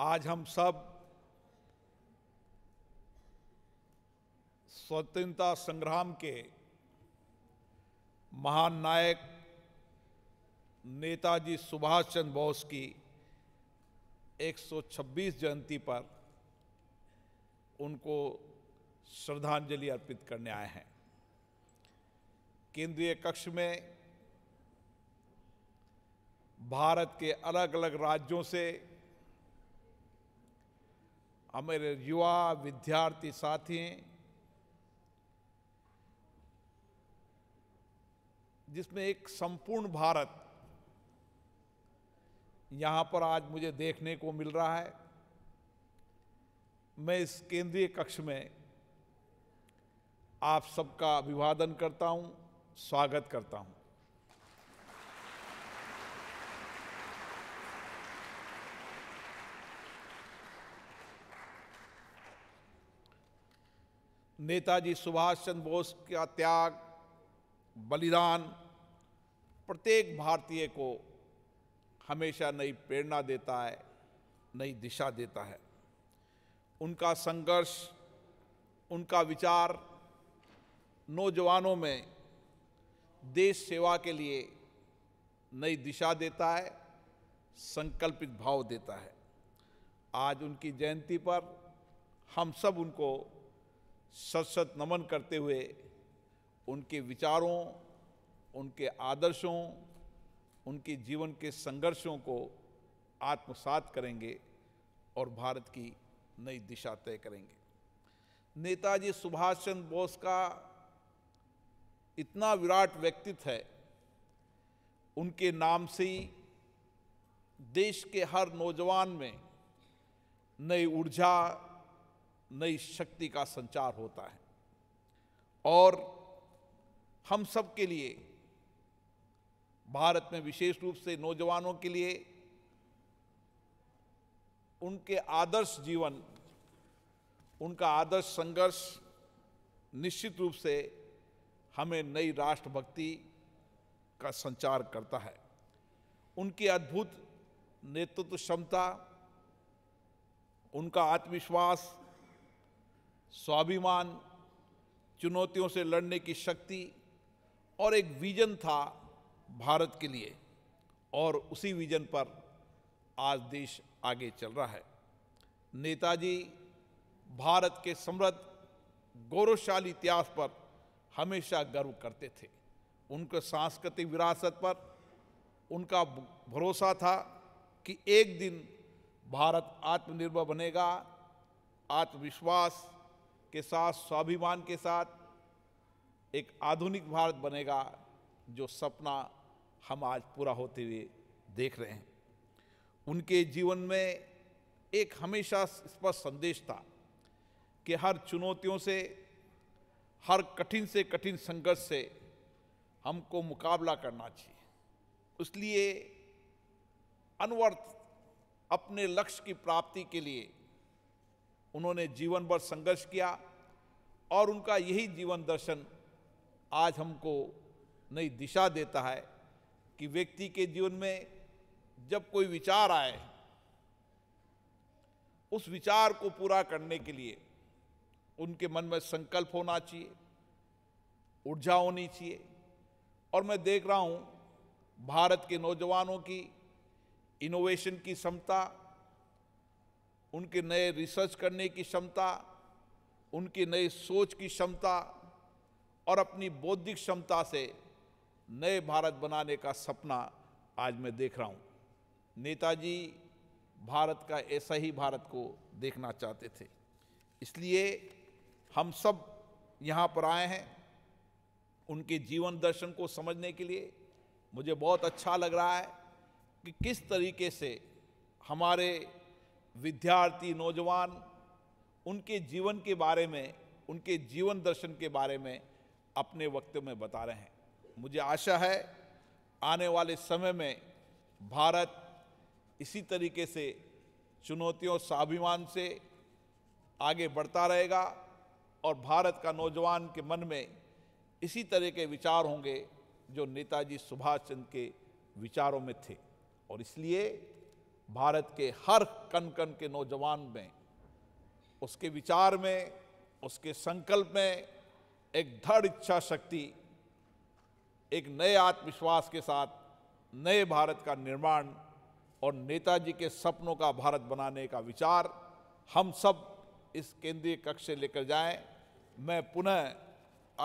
आज हम सब स्वतंत्रता संग्राम के महान नायक नेताजी सुभाष चंद्र बोस की 126 जयंती पर उनको श्रद्धांजलि अर्पित करने आए हैं केंद्रीय कक्ष में भारत के अलग अलग राज्यों से हमारे युवा विद्यार्थी साथी जिसमें एक संपूर्ण भारत यहाँ पर आज मुझे देखने को मिल रहा है मैं इस केंद्रीय कक्ष में आप सबका अभिवादन करता हूँ स्वागत करता हूँ नेताजी सुभाष चंद्र बोस का त्याग बलिदान प्रत्येक भारतीय को हमेशा नई प्रेरणा देता है नई दिशा देता है उनका संघर्ष उनका विचार नौजवानों में देश सेवा के लिए नई दिशा देता है संकल्पित भाव देता है आज उनकी जयंती पर हम सब उनको सत सत नमन करते हुए उनके विचारों उनके आदर्शों उनके जीवन के संघर्षों को आत्मसात करेंगे और भारत की नई दिशा तय करेंगे नेताजी सुभाष चंद्र बोस का इतना विराट व्यक्तित्व है उनके नाम से ही देश के हर नौजवान में नई ऊर्जा नई शक्ति का संचार होता है और हम सब के लिए भारत में विशेष रूप से नौजवानों के लिए उनके आदर्श जीवन उनका आदर्श संघर्ष निश्चित रूप से हमें नई राष्ट्रभक्ति का संचार करता है उनकी अद्भुत नेतृत्व क्षमता उनका आत्मविश्वास स्वाभिमान चुनौतियों से लड़ने की शक्ति और एक विजन था भारत के लिए और उसी विजन पर आज देश आगे चल रहा है नेताजी भारत के समृद्ध गौरवशाली इतिहास पर हमेशा गर्व करते थे उनके सांस्कृतिक विरासत पर उनका भरोसा था कि एक दिन भारत आत्मनिर्भर बनेगा आत्मविश्वास के साथ स्वाभिमान के साथ एक आधुनिक भारत बनेगा जो सपना हम आज पूरा होते हुए देख रहे हैं उनके जीवन में एक हमेशा स्पष्ट संदेश था कि हर चुनौतियों से हर कठिन से कठिन संघर्ष से हमको मुकाबला करना चाहिए इसलिए अनवर्थ अपने लक्ष्य की प्राप्ति के लिए उन्होंने जीवन भर संघर्ष किया और उनका यही जीवन दर्शन आज हमको नई दिशा देता है कि व्यक्ति के जीवन में जब कोई विचार आए उस विचार को पूरा करने के लिए उनके मन में संकल्प होना चाहिए ऊर्जा होनी चाहिए और मैं देख रहा हूँ भारत के नौजवानों की इनोवेशन की क्षमता उनके नए रिसर्च करने की क्षमता उनकी नई सोच की क्षमता और अपनी बौद्धिक क्षमता से नए भारत बनाने का सपना आज मैं देख रहा हूँ नेताजी भारत का ऐसा ही भारत को देखना चाहते थे इसलिए हम सब यहाँ पर आए हैं उनके जीवन दर्शन को समझने के लिए मुझे बहुत अच्छा लग रहा है कि किस तरीके से हमारे विद्यार्थी नौजवान उनके जीवन के बारे में उनके जीवन दर्शन के बारे में अपने वक्त में बता रहे हैं मुझे आशा है आने वाले समय में भारत इसी तरीके से चुनौतियों स्वाभिमान से आगे बढ़ता रहेगा और भारत का नौजवान के मन में इसी तरह के विचार होंगे जो नेताजी सुभाष चंद्र के विचारों में थे और इसलिए भारत के हर कन कन के नौजवान में उसके विचार में उसके संकल्प में एक दृढ़ इच्छा शक्ति एक नए आत्मविश्वास के साथ नए भारत का निर्माण और नेताजी के सपनों का भारत बनाने का विचार हम सब इस केंद्रीय कक्ष से लेकर जाएं मैं पुनः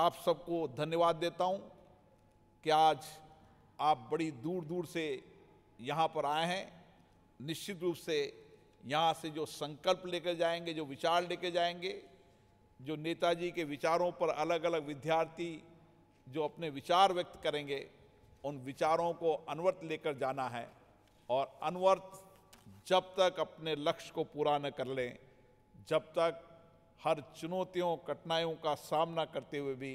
आप सबको धन्यवाद देता हूं कि आज आप बड़ी दूर दूर से यहाँ पर आए हैं निश्चित रूप से यहाँ से जो संकल्प लेकर जाएंगे जो विचार लेकर जाएंगे जो नेताजी के विचारों पर अलग अलग विद्यार्थी जो अपने विचार व्यक्त करेंगे उन विचारों को अनवर्त लेकर जाना है और अनवर्त जब तक अपने लक्ष्य को पूरा न कर लें जब तक हर चुनौतियों कठिनाइयों का सामना करते हुए भी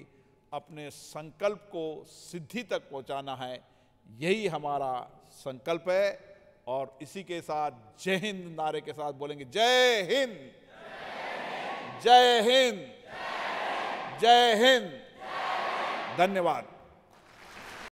अपने संकल्प को सिद्धि तक पहुंचाना है यही हमारा संकल्प है और इसी के साथ जय हिंद नारे के साथ बोलेंगे जय हिंद जय हिंद जय हिंद धन्यवाद